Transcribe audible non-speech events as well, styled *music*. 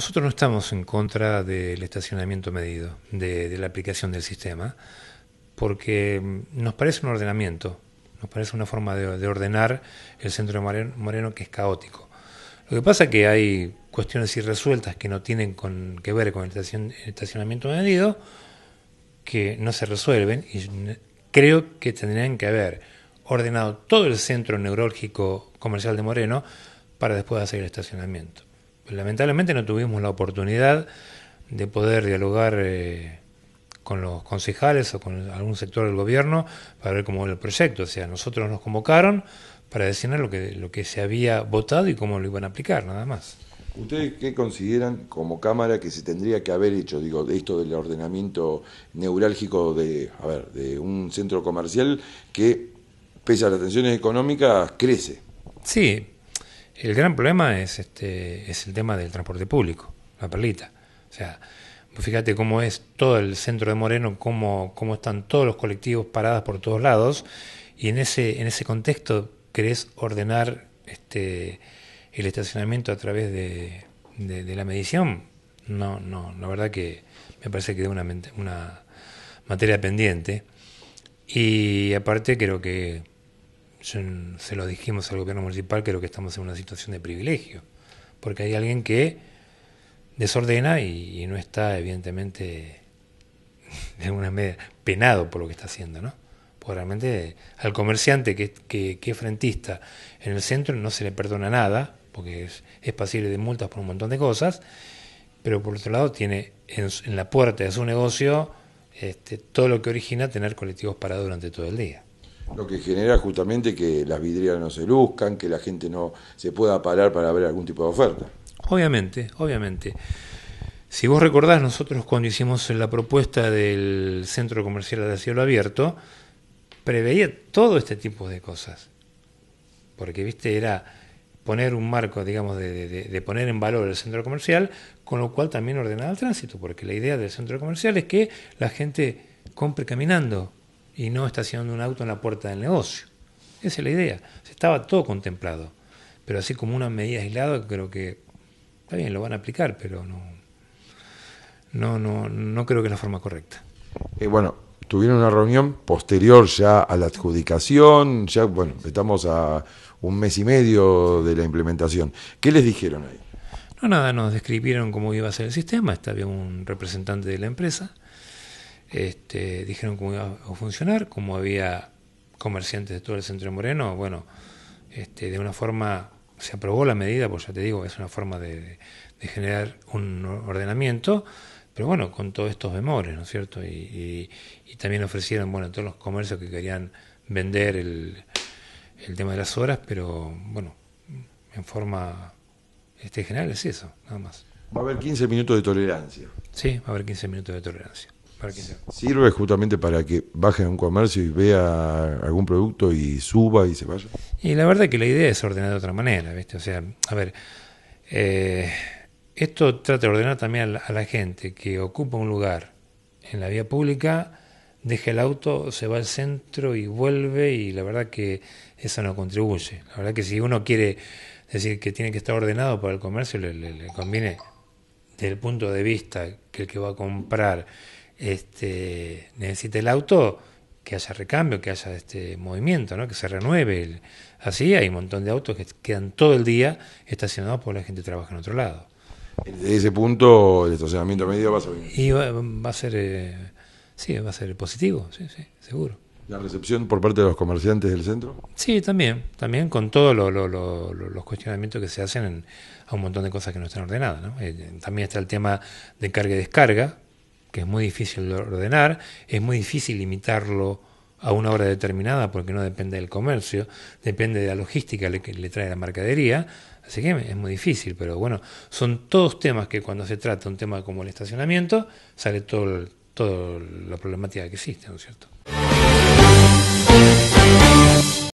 Nosotros no estamos en contra del estacionamiento medido, de, la aplicación del sistema, porque mm, nos parece un ordenamiento, nos parece una forma de, ordenar el centro de Moreno que es caótico. Lo que pasa es que hay cuestiones irresueltas que no tienen que ver con el estacionamiento medido, que no se resuelven y creo que tendrían que haber ordenado todo el centro neurológico comercial de Moreno para después hacer el estacionamiento lamentablemente no tuvimos la oportunidad de poder dialogar eh, con los concejales o con algún sector del gobierno para ver cómo era el proyecto. O sea, nosotros nos convocaron para decirnos lo que, lo que se había votado y cómo lo iban a aplicar, nada más. ¿Ustedes qué consideran como Cámara que se tendría que haber hecho? Digo, de esto del ordenamiento neurálgico de, a ver, de un centro comercial que, pese a las tensiones económicas, crece. Sí, el gran problema es, este, es el tema del transporte público, la perlita. O sea, fíjate cómo es todo el centro de Moreno, cómo, cómo están todos los colectivos paradas por todos lados, y en ese, en ese contexto querés ordenar este, el estacionamiento a través de, de, la medición. No, no, la verdad que me parece que es una, una materia pendiente. Y aparte creo que se lo dijimos al gobierno municipal, creo que estamos en una situación de privilegio, porque hay alguien que desordena y, no está evidentemente *laughs* de alguna manera penado por lo que está haciendo, ¿no? Porque realmente al comerciante que, es frentista en el centro no se le perdona nada, porque es, pasible de multas por un montón de cosas, pero por otro lado tiene en, la puerta de su negocio este, todo lo que origina tener colectivos parados durante todo el día lo que genera justamente que las vidrieras no se luzcan, que la gente no se pueda parar para ver algún tipo de oferta. Obviamente, obviamente. Si vos recordás, nosotros cuando hicimos la propuesta del centro comercial de cielo abierto, preveía todo este tipo de cosas. Porque, viste, era poner un marco, digamos, de, de, poner en valor el centro comercial, con lo cual también ordenaba el tránsito, porque la idea del centro comercial es que la gente compre caminando, y no estacionando un auto en la puerta del negocio. Esa es la idea. Estaba todo contemplado. Pero así como una medida aislada, creo que está bien, lo van a aplicar, pero no, no, no, no creo que es la forma correcta. Eh, bueno, tuvieron una reunión posterior ya a la adjudicación, ya, bueno, estamos a un mes y medio de la implementación. ¿Qué les dijeron ahí? No, nada, nos describieron cómo iba a ser el sistema. Estaba un representante de la empresa este, dijeron cómo iba a funcionar, como había comerciantes de todo el centro de Moreno, bueno, este, de una forma se aprobó la medida, pues ya te digo, es una forma de, generar un ordenamiento, pero bueno, con todos estos memores, ¿no es cierto? Y, también ofrecieron, bueno, a todos los comercios que querían vender el, tema de las horas, pero bueno, en forma este, general es eso, nada más. Va a haber 15 minutos de tolerancia. Sí, va a haber 15 minutos de tolerancia. ¿Sirve justamente para que baje a un comercio y vea algún producto y suba y se vaya? Y la verdad que la idea es ordenar de otra manera, ¿viste? O sea, a ver, eh, esto trata de ordenar también a la, gente que ocupa un lugar en la vía pública, deja el auto, se va al centro y vuelve y la verdad que eso no contribuye. La verdad que si uno quiere decir que tiene que estar ordenado para el comercio, le, le conviene desde el punto de vista que el que va a comprar este, necesita el auto que haya recambio, que haya este movimiento, que se renueve. así hay un montón de autos que quedan todo el día estacionados por la gente trabaja en otro lado. Desde ese punto, el estacionamiento medio va a ser... Y va, a ser, eh, sí, va a ser positivo, sí, sí, seguro. ¿La recepción por parte de los comerciantes del centro? Sí, también, también con todos lo, los cuestionamientos que se hacen a un montón de cosas que no están ordenadas. Eh, también está el tema de carga y descarga, que es muy difícil de ordenar, es muy difícil limitarlo a una hora determinada porque no depende del comercio, depende de la logística que le trae la mercadería, así que es muy difícil, pero bueno, son todos temas que cuando se trata un tema como el estacionamiento, sale todo, toda la problemática que existe, ¿no es cierto?